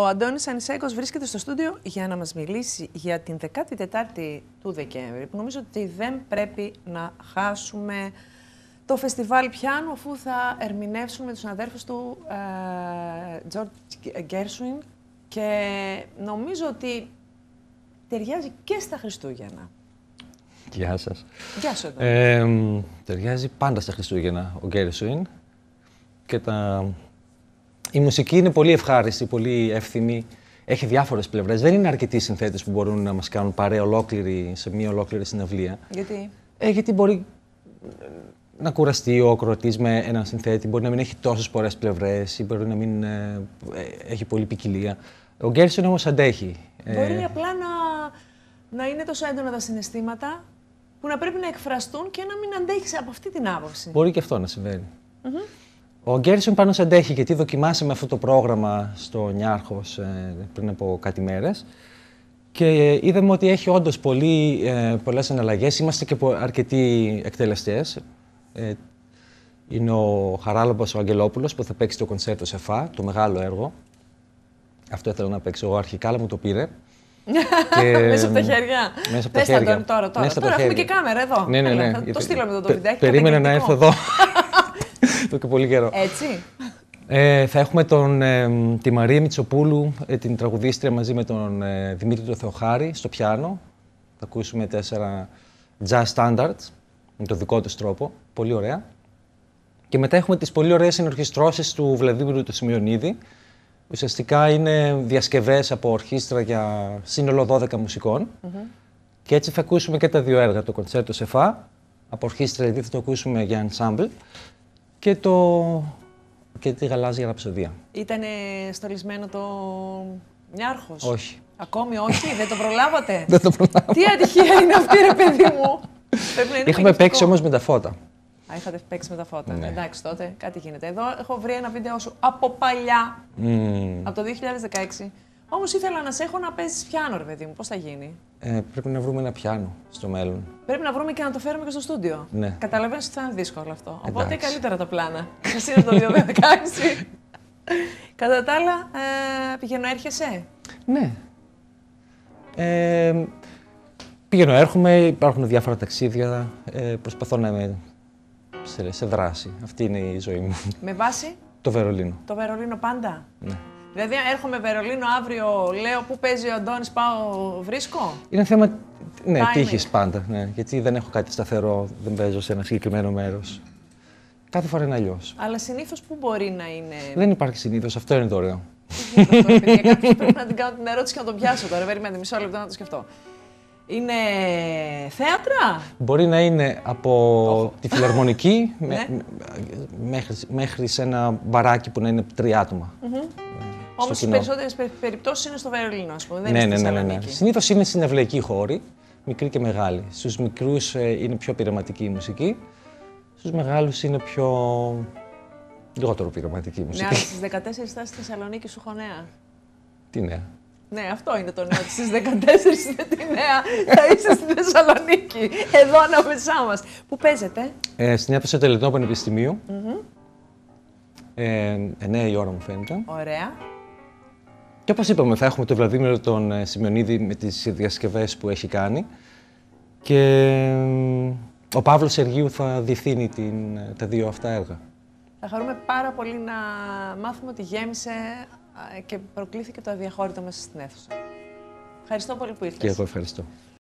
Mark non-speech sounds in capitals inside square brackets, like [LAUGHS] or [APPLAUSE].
Ο Αντώνης Ανισέκο βρίσκεται στο στούντιο για να μας μιλήσει για την 14η του Δεκέμβρη που νομίζω ότι δεν πρέπει να χάσουμε το φεστιβάλ πιάνου αφού θα ερμηνεύσουμε με τους αδέρφους του ε, George Gershwin και νομίζω ότι ταιριάζει και στα Χριστούγεννα. Γεια σας. Γεια σας. Ταιριάζει πάντα στα Χριστούγεννα ο Gershwin και τα η μουσική είναι πολύ ευχάριστη, πολύ εύθυμη. Έχει διάφορες πλευρές. Δεν είναι αρκετοί συνθέτες που μπορούν να μας κάνουν παρέα ολόκληρη σε μία ολόκληρη συναυλία. Γιατί? Ε, γιατί μπορεί να κουραστεί ο ακροατής με έναν συνθέτη, μπορεί να μην έχει τόσες πολλές πλευρές ή μπορεί να μην ε, ε, έχει πολλή ποικιλία. Ο Γκέρσον όμως αντέχει. Ε, μπορεί απλά να, είναι τόσο έντονα τα συναισθήματα που να πρέπει να εκφραστούν και να μην αντέχεις από αυτή την άποψη. Μπορεί και αυτό να συμβαίνει. Ο Γκέρσον πάνω σε αντέχει γιατί δοκιμάσαμε αυτό το πρόγραμμα στο Νιάρχο πριν από κάτι μέρες. και ε, είδαμε ότι έχει όντως ε, πολλές Είμαστε και αρκετοί εκτελεστές. Ε, είναι ο Χαράλαμπας ο Αγγελόπουλος που θα παίξει το κονσέρτο σε ΦΑ, το μεγάλο έργο. Αυτό ήθελα να παίξω εγώ αρχικά, αλλά μου το πήρε. [LAUGHS] και... Μέσα ε, από τα χέρια. Μέσα από τα χέρια. Τώρα, τώρα, τώρα. έχουμε και κάμερα εδώ. Ναι, ναι, ναι. θα το στείλαμε εδώ το βιντεάκι. Περίμενε να έρθω εδώ. [LAUGHS] και πολύ καιρό. Έτσι. Ε, θα έχουμε τον, ε, τη Μαρία Μητσοπούλου, ε, την τραγουδίστρια μαζί με τον ε, Δημήτρη το Θεοχάρη στο πιάνο. Θα ακούσουμε τέσσερα jazz standards με το δικό του τρόπο. Πολύ ωραία. Και μετά έχουμε τις πολύ ωραίες συνορχιστρώσεις του Βλαδίμπρου του Σημειονίδη. Ουσιαστικά είναι διασκευές από ορχήστρα για σύνολο 12 μουσικων Και έτσι θα ακούσουμε και τα δύο έργα, το κονσέρτο σε φα, από ορχήστρα, γιατί θα το ακούσουμε για ensemble και, το... και τη γαλάζια ραψοδία. Ήταν στολισμένο το Νιάρχος. Όχι. Ακόμη όχι, δεν το προλάβατε. [LAUGHS] δεν το προλάβατε. Τι ατυχία είναι αυτή ρε παιδί μου. Είχαμε παίξει όμως με τα φώτα. Α, είχατε παίξει με τα φώτα. Ναι. Εντάξει, τότε κάτι γίνεται. Εδώ έχω βρει ένα βίντεο σου από παλιά, από το 2016. Όμως ήθελα να σε έχω να παίζεις πιάνο, ρε παιδί μου. Πώς θα γίνει. Ε, πρέπει να βρούμε ένα πιάνο στο μέλλον. Πρέπει να βρούμε και να το φέρουμε και στο στούντιο. Ναι. Καταλαβαίνω ότι θα είναι δύσκολο αυτό. Εντάξει. Οπότε καλύτερα τα πλάνα. Εσύ να το 2 Κατά τα άλλα, ε, πηγαίνω, έρχεσαι. Ναι. Ε, πηγαίνω, έρχομαι. Υπάρχουν διάφορα ταξίδια. Ε, προσπαθώ να είμαι σε, σε δράση. Αυτή είναι η ζωή μου. Με βάση. Το Βερολίνο. Το Βερολίνο πάντα. Ναι. Δηλαδή, έρχομαι Βερολίνο αύριο, λέω πού παίζει ο Αντώνης, πάω, βρίσκω. Είναι θέμα. Ναι, τύχης πάντα. Ναι. Γιατί δεν έχω κάτι σταθερό, δεν παίζω σε ένα συγκεκριμένο μέρος. Κάθε φορά είναι αλλιώς. Αλλά συνήθως πού μπορεί να είναι. Δεν υπάρχει συνήθως, αυτό είναι το ωραίο. πρέπει να την κάνω την ερώτηση και να τον πιάσω τώρα. Περιμένετε μισό λεπτό να το σκεφτώ. Είναι θέατρα. Μπορεί να είναι από τη φιλαρμονική ναι. μέχρι, σε ένα μπαράκι που να είναι τρία άτομα. Όμω στι περισσότερε περιπτώσεις είναι στο Βερολίνο, ας πούμε. Δεν ναι, είναι ναι, ναι, ναι. ναι. Συνήθω είναι συνευλαϊκοί χώρη, μικρή και μεγάλη. Στους μικρούς ε, είναι πιο πειραματική η μουσική. Στους μεγάλους είναι πιο. λιγότερο πειραματική η ναι, μουσική. Ναι, στι 14 θα στη Θεσσαλονίκη σου έχω νέα. Τι νέα. Ναι, αυτό είναι το νέο. Στις 14 είναι τη νέα. Θα είσαι στη Θεσσαλονίκη, εδώ ανάμεσά μας. Πού παίζετε, ε, Στην αίθουσα του Πανεπιστημίου. Mm -hmm. ε, 9 η ώρα μου φαίνεται. Ωραία. Και όπως είπαμε, θα έχουμε τον Βλαδίμιο τον ε, Σιμιονίδη με τις διασκευές που έχει κάνει. Και ο Παύλος Σεργίου θα διευθύνει ε, τα δύο αυτά έργα. Θα χαρούμε πάρα πολύ να μάθουμε ότι γέμισε ε, και προκλήθηκε το αδιαχώρητο μέσα στην αίθουσα. Ευχαριστώ πολύ που ήρθες. Και εγώ ευχαριστώ.